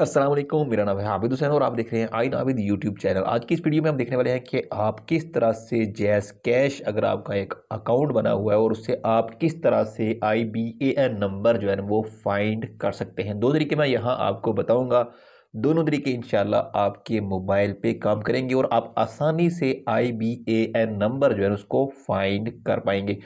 असलम मेरा नाम है आबिद हुसैन और आप देख रहे हैं आई नाबिद यूट्यूब चैनल आज की इस वीडियो में हम देखने वाले हैं कि आप किस तरह से जैस कैश अगर आपका एक अकाउंट बना हुआ है और उससे आप किस तरह से I B A N number जो है ना वो फाइंड कर सकते हैं दो तरीके मैं यहाँ आपको बताऊँगा दोनों तरीके इन आपके मोबाइल पे काम करेंगे और आप आसानी से I B A N number जो है उसको फाइंड कर पाएंगे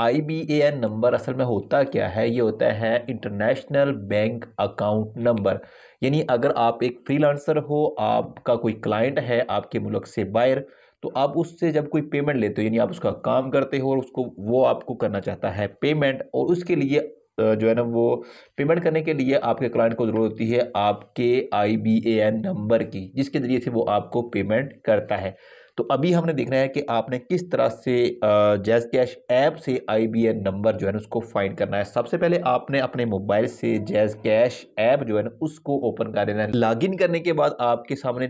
I B A N number असल में होता क्या है ये होता है इंटरनेशनल बैंक अकाउंट नंबर यानी अगर आप एक फ्रीलांसर हो आपका कोई क्लाइंट है आपके मुल्क से बाहर तो आप उससे जब कोई पेमेंट लेते हो यानी आप उसका काम करते हो और उसको वो आपको करना चाहता है पेमेंट और उसके लिए जो है ना वो पेमेंट करने के लिए आपके क्लाइंट को ज़रूरत होती है आपके I B A N number की जिसके ज़रिए से वो आपको पेमेंट करता है तो अभी हमने देखना है कि आपने किस तरह से जैज कैश ऐप से आई नंबर जो है उसको फाइंड करना है सबसे पहले आपने अपने मोबाइल से जैज कैश ऐप जो है ना उसको ओपन कर लेना है इन करने के बाद आपके सामने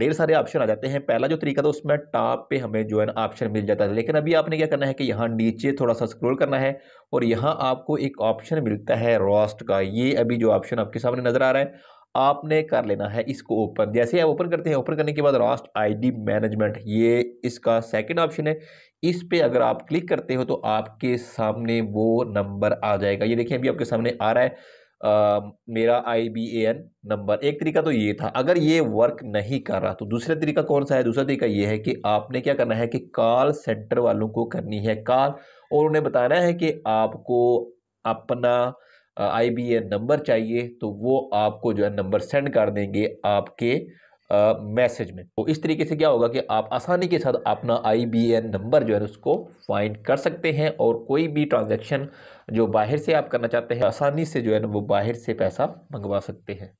ढेर सारे ऑप्शन आ जाते हैं पहला जो तरीका था उसमें टॉप पे हमें जो है ना ऑप्शन मिल जाता था लेकिन अभी आपने क्या करना है कि यहाँ नीचे थोड़ा सा स्क्रोल करना है और यहाँ आपको एक ऑप्शन मिलता है रॉस्ट का ये अभी जो ऑप्शन आपके सामने नज़र आ रहा है आपने कर लेना है इसको ओपन जैसे आप ओपन करते हैं ओपन करने के बाद रास्ट आईडी मैनेजमेंट ये इसका सेकंड ऑप्शन है इस पे अगर आप क्लिक करते हो तो आपके सामने वो नंबर आ जाएगा ये देखिए अभी आपके सामने आ रहा है आ, मेरा I B A N number एक तरीका तो ये था अगर ये वर्क नहीं कर रहा तो दूसरा तरीका कौन सा है दूसरा तरीका ये है कि आपने क्या करना है कि कॉल सेंटर वालों को करनी है कॉल और उन्हें बताना है कि आपको अपना आई बी एन नंबर चाहिए तो वो आपको जो है नंबर सेंड कर देंगे आपके मैसेज में तो इस तरीके से क्या होगा कि आप आसानी के साथ अपना आई बी एन नंबर जो है उसको फाइंड कर सकते हैं और कोई भी ट्रांजैक्शन जो बाहर से आप करना चाहते हैं आसानी से जो है ना वो बाहर से पैसा मंगवा सकते हैं